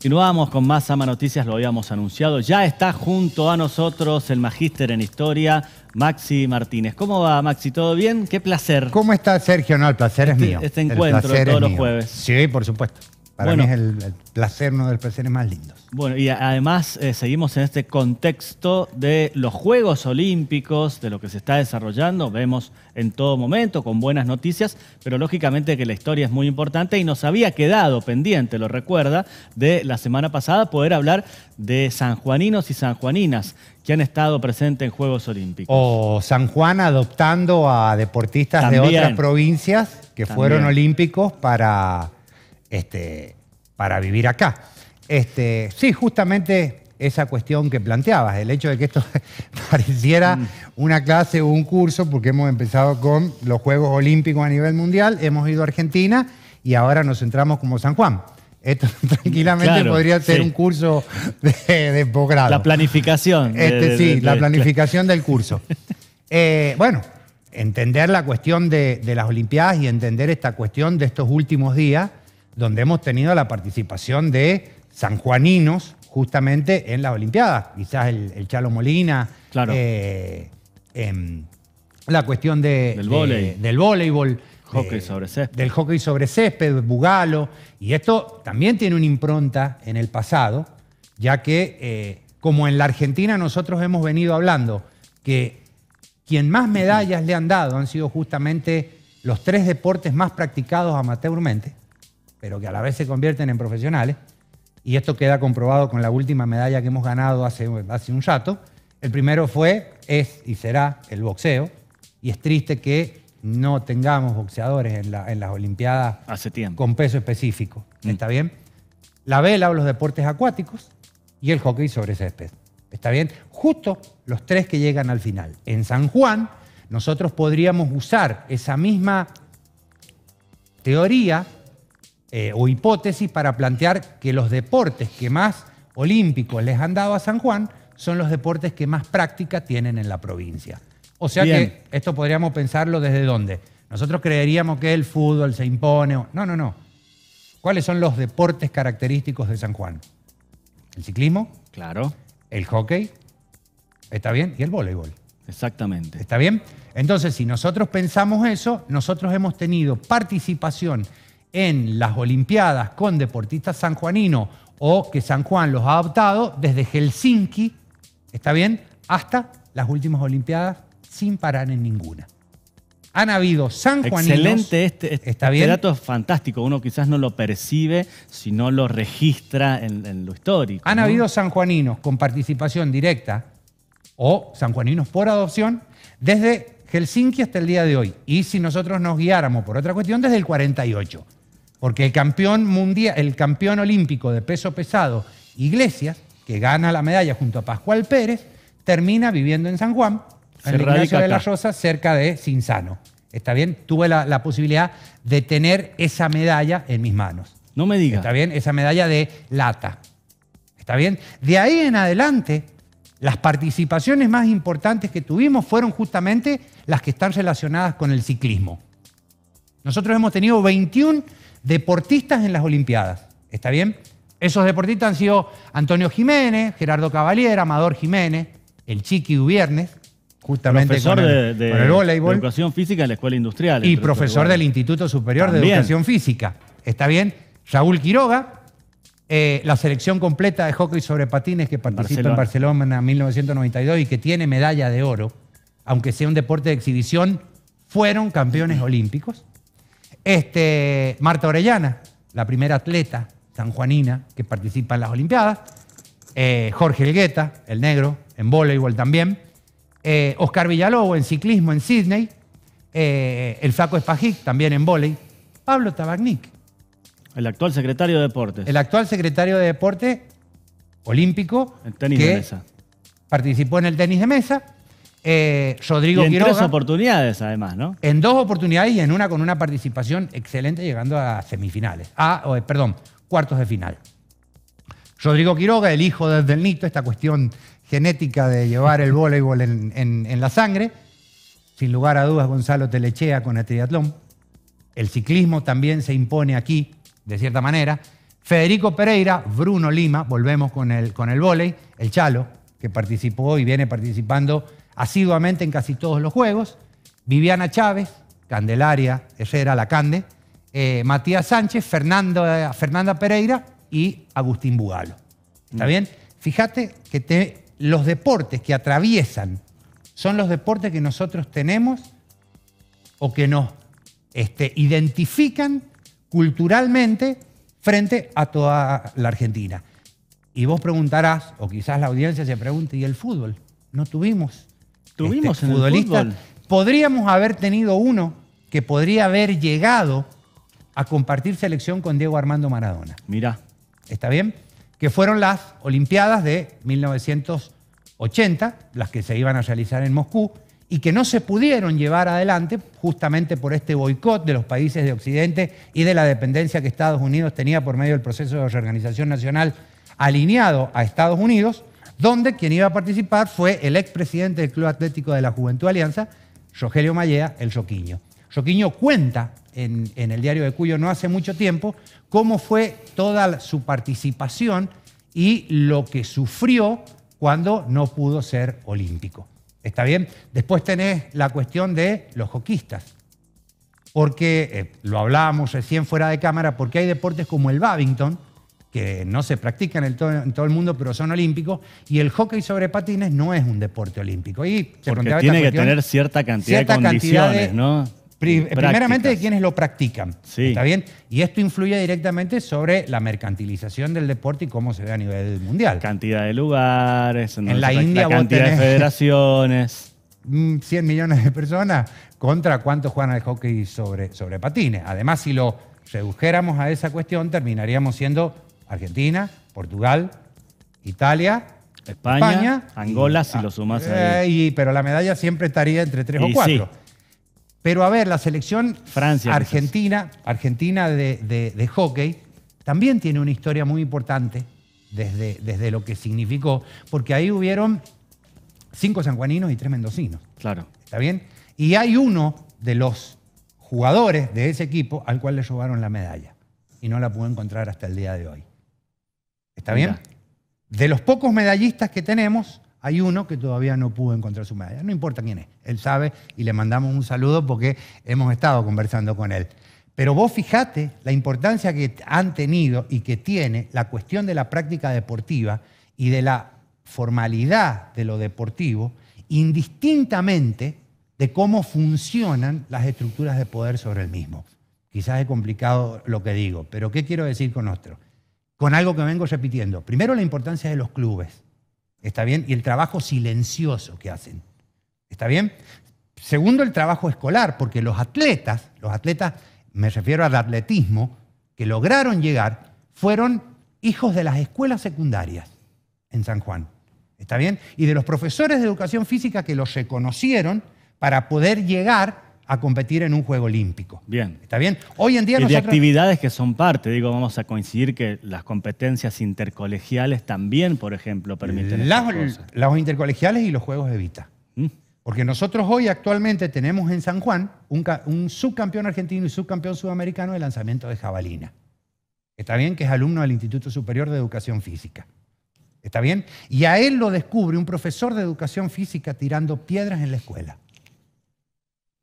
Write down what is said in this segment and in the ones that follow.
Continuamos con más Ama Noticias, lo habíamos anunciado. Ya está junto a nosotros el magíster en historia, Maxi Martínez. ¿Cómo va, Maxi? ¿Todo bien? Qué placer. ¿Cómo está, Sergio? No, el placer es este, mío. Este encuentro todos los jueves. Sí, por supuesto. Para mí es el, placer, uno de los placeres más lindos. Bueno, y además eh, seguimos en este contexto de los Juegos Olímpicos, de lo que se está desarrollando, vemos en todo momento con buenas noticias, pero lógicamente que la historia es muy importante y nos había quedado pendiente, lo recuerda, de la semana pasada poder hablar de sanjuaninos y sanjuaninas que han estado presentes en Juegos Olímpicos. O San Juan adoptando a deportistas de otras provincias que fueron olímpicos para este, para vivir acá. Este, sí, justamente esa cuestión que planteabas, el hecho de que esto pareciera mm. una clase o un curso, porque hemos empezado con los Juegos Olímpicos a nivel mundial, hemos ido a Argentina y ahora nos centramos como San Juan. Esto tranquilamente podría ser un curso de, posgrado. La planificación. Este, sí, la planificación del curso. Eh, bueno, entender la cuestión de, las Olimpiadas y entender esta cuestión de estos últimos días donde hemos tenido la participación de sanjuaninos justamente en las Olimpiadas. Quizás el, Chalo Molina. Claro. Eh, em, la cuestión del, del voleibol. Hockey eh, sobre césped. Del hockey sobre césped, Bugalo. Y esto también tiene una impronta en el pasado, ya que eh, como en la Argentina nosotros hemos venido hablando que quien más medallas le han dado han sido justamente los tres deportes más practicados amateurmente pero que a la vez se convierten en profesionales, y esto queda comprobado con la última medalla que hemos ganado hace, un rato. El primero fue, es y será el boxeo, y es triste que no tengamos boxeadores en, las Olimpiadas con peso específico. Mm. ¿Está bien? La vela o los deportes acuáticos y el hockey sobre césped. ¿Está bien? Justo los tres que llegan al final. En San Juan, nosotros podríamos usar esa misma teoría eh, o hipótesis para plantear que los deportes que más olímpicos les han dado a San Juan son los deportes que más práctica tienen en la provincia. O sea que esto podríamos pensarlo desde dónde. Nosotros creeríamos que el fútbol se impone. No, no, no. ¿Cuáles son los deportes característicos de San Juan? El ciclismo. Claro. El hockey. ¿Está bien? Y el voleibol. Exactamente. ¿Está bien? Entonces, si nosotros pensamos eso, nosotros hemos tenido participación en las Olimpiadas con deportistas sanjuaninos o que San Juan los ha adoptado desde Helsinki, ¿está bien? Hasta las últimas Olimpiadas sin parar en ninguna. Han habido sanjuaninos. Excelente, este, este, este dato es fantástico. Uno quizás no lo percibe si no lo registra en, lo histórico. Han habido sanjuaninos con participación directa o sanjuaninos por adopción desde Helsinki hasta el día de hoy. Y si nosotros nos guiáramos por otra cuestión, desde el 48. Porque el campeón, mundial, el campeón olímpico de peso pesado, Iglesias, que gana la medalla junto a Pascual Pérez, termina viviendo en San Juan, en la iglesia de la Rosa, cerca de Sinsano. ¿Está bien? Tuve la, la, posibilidad de tener esa medalla en mis manos. No me digas. ¿Está bien? Esa medalla de lata. ¿Está bien? De ahí en adelante, las participaciones más importantes que tuvimos fueron justamente las que están relacionadas con el ciclismo. Nosotros hemos tenido 21 deportistas en las Olimpiadas. ¿Está bien? Esos deportistas han sido Antonio Jiménez, Gerardo Cavalier, Amador Jiménez, el Chiqui Viernes, justamente con el, de, de, educación física en la escuela industrial. Y profesor del Instituto Superior de Educación Física. ¿Está bien? Raúl Quiroga, eh, la selección completa de hockey sobre patines que participó en Barcelona en 1992 y que tiene medalla de oro, aunque sea un deporte de exhibición, fueron campeones olímpicos. Este, Marta Orellana, la primera atleta sanjuanina que participa en las Olimpiadas. Eh, Jorge Elgueta, el negro, en voleibol también. Eh, Oscar Villalobo en ciclismo en Sydney. Eh, el Flaco Espajic también en voleibol. Pablo Tabagnik. El actual secretario de Deportes. El actual secretario de Deportes olímpico. El tenis de mesa. Participó en el tenis de mesa eh, Rodrigo y en dos oportunidades, además, ¿no? En dos oportunidades y en una con una participación excelente llegando a semifinales. Ah, eh, perdón, cuartos de final. Rodrigo Quiroga, el hijo desde el Nito, esta cuestión genética de llevar el voleibol en, la sangre. Sin lugar a dudas, Gonzalo Telechea con el triatlón. El ciclismo también se impone aquí, de cierta manera. Federico Pereira, Bruno Lima, volvemos con el, con el vóley, el Chalo, que participó y viene participando asiduamente en casi todos los juegos. Viviana Chávez, Candelaria Herrera la eh, Matías Sánchez, eh, Fernanda Pereira y Agustín Bugalo. ¿Está mm. bien? Fíjate que los deportes que atraviesan son los deportes que nosotros tenemos o que nos este, identifican culturalmente frente a toda la Argentina. Y vos preguntarás, o quizás la audiencia se pregunte, ¿y el fútbol? No tuvimos tuvimos este en futbolista. Podríamos haber tenido uno que podría haber llegado a compartir selección con Diego Armando Maradona. Mira. ¿Está bien? Que fueron las Olimpiadas de 1980, las que se iban a realizar en Moscú, y que no se pudieron llevar adelante justamente por este boicot de los países de Occidente y de la dependencia que Estados Unidos tenía por medio del proceso de reorganización nacional alineado a Estados Unidos donde quien iba a participar fue el expresidente del Club Atlético de la Juventud Alianza, Rogelio Mallea, el Joquiño. Joquiño cuenta en, el diario de Cuyo no hace mucho tiempo cómo fue toda su participación y lo que sufrió cuando no pudo ser olímpico. ¿Está bien? Después tenés la cuestión de los joquistas. Porque, eh, lo hablábamos recién fuera de cámara, porque hay deportes como el babington, que no se practican en todo, el mundo, pero son olímpicos, y el hockey sobre patines no es un deporte olímpico. Y Porque tiene que tener cierta cantidad de condiciones, ¿no? primeramente de quienes lo practican, sí. ¿está bien? Y esto influye directamente sobre la mercantilización del deporte y cómo se ve a nivel mundial. Cantidad de lugares, en, la cantidad de federaciones. 100 mm, millones de personas contra cuántos juegan al hockey sobre, sobre patines. Además, si lo redujéramos a esa cuestión, terminaríamos siendo Argentina, Portugal, Italia, España, Angola, si ah, lo sumas ahí. Eh, pero la medalla siempre estaría entre tres o cuatro. Pero a ver, la selección Francia, argentina, argentina de, de, hockey, también tiene una historia muy importante desde, desde lo que significó, porque ahí hubieron cinco sanjuaninos y tres mendocinos. Claro. ¿Está bien? Y hay uno de los jugadores de ese equipo al cual le robaron la medalla y no la pudo encontrar hasta el día de hoy. ¿Está bien? De los pocos medallistas que tenemos, hay uno que todavía no pudo encontrar su medalla. No importa quién es, él sabe y le mandamos un saludo porque hemos estado conversando con él. Pero vos fijate la importancia que han tenido y que tiene la cuestión de la práctica deportiva y de la formalidad de lo deportivo, indistintamente de cómo funcionan las estructuras de poder sobre el mismo. Quizás es complicado lo que digo, pero ¿qué quiero decir con otro? con algo que vengo repitiendo. Primero, la importancia de los clubes, ¿está bien? Y el trabajo silencioso que hacen, ¿está bien? Segundo, el trabajo escolar, porque los atletas, los atletas, me refiero al atletismo, que lograron llegar, fueron hijos de las escuelas secundarias en San Juan, ¿está bien? Y de los profesores de educación física que los reconocieron para poder llegar a competir en un juego olímpico. Bien. ¿Está bien? Hoy en día y de actividades que son parte, digo, vamos a coincidir que las competencias intercolegiales también, por ejemplo, permiten las, intercolegiales y los juegos Evita. vita. ¿Mm? Porque nosotros hoy actualmente tenemos en San Juan un, un, subcampeón argentino y subcampeón sudamericano de lanzamiento de jabalina. Está bien que es alumno del Instituto Superior de Educación Física. ¿Está bien? Y a él lo descubre un profesor de educación física tirando piedras en la escuela.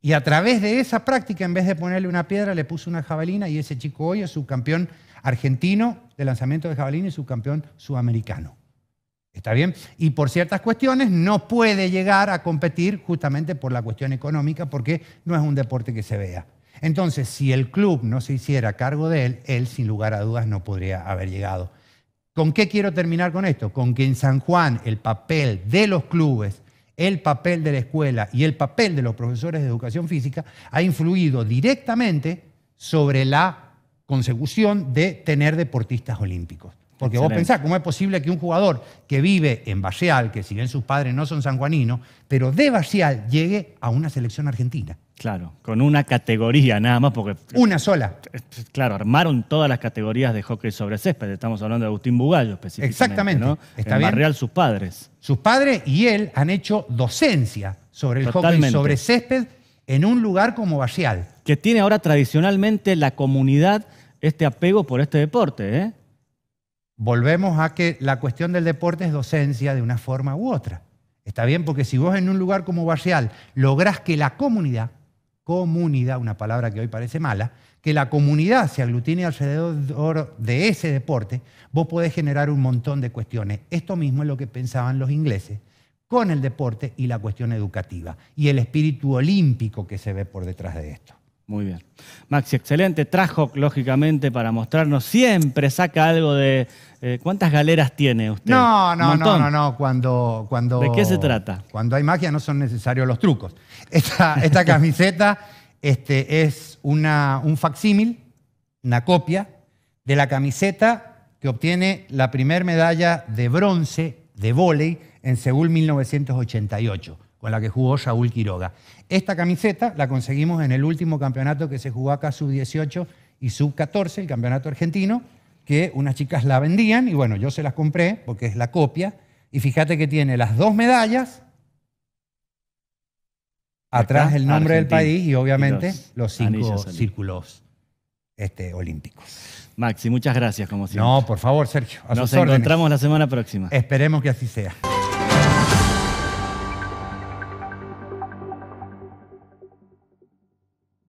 Y a través de esa práctica, en vez de ponerle una piedra, le puso una jabalina y ese chico hoy es subcampeón argentino de lanzamiento de jabalina y subcampeón sudamericano. ¿Está bien? Y por ciertas cuestiones no puede llegar a competir justamente por la cuestión económica porque no es un deporte que se vea. Entonces, si el club no se hiciera cargo de él, él sin lugar a dudas no podría haber llegado. ¿Con qué quiero terminar con esto? Con que en San Juan el papel de los clubes el papel de la escuela y el papel de los profesores de educación física ha influido directamente sobre la consecución de tener deportistas olímpicos. Porque vos pensás, ¿cómo es posible que un jugador que vive en Valleal, que si bien sus padres no son sanjuaninos, pero de Valleal llegue a una selección argentina? Claro, con una categoría nada más, porque. Una sola. Claro, armaron todas las categorías de hockey sobre césped. Estamos hablando de Agustín Bugallo específicamente. Exactamente. ¿no? en bien. Barreal, sus padres. Sus padres y él han hecho docencia sobre el hockey sobre césped en un lugar como Valleal. Que tiene ahora tradicionalmente la comunidad este apego por este deporte, ¿eh? volvemos a que la cuestión del deporte es docencia de una forma u otra. Está bien, porque si vos en un lugar como Barcial lográs que la comunidad, comunidad, una palabra que hoy parece mala, que la comunidad se aglutine alrededor de ese deporte, vos podés generar un montón de cuestiones. Esto mismo es lo que pensaban los ingleses con el deporte y la cuestión educativa y el espíritu olímpico que se ve por detrás de esto. Muy bien. Maxi, excelente. Trajo, lógicamente, para mostrarnos. Siempre saca algo de. Eh, ¿Cuántas galeras tiene usted? No, no, no, no, no. Cuando, cuando, ¿De qué se trata? Cuando hay magia no son necesarios los trucos. Esta, camiseta este, es una, un facsímil, una copia de la camiseta que obtiene la primer medalla de bronce de vóley en Seúl 1988 con la que jugó Saúl Quiroga. Esta camiseta la conseguimos en el último campeonato que se jugó acá sub-18 y sub-14, el campeonato argentino, que unas chicas la vendían y bueno, yo se las compré porque es la copia. Y fíjate que tiene las dos medallas, atrás el nombre del país y obviamente los, cinco círculos este, olímpicos. Maxi, muchas gracias No, por favor, Sergio. Nos encontramos la semana próxima. Esperemos que así sea.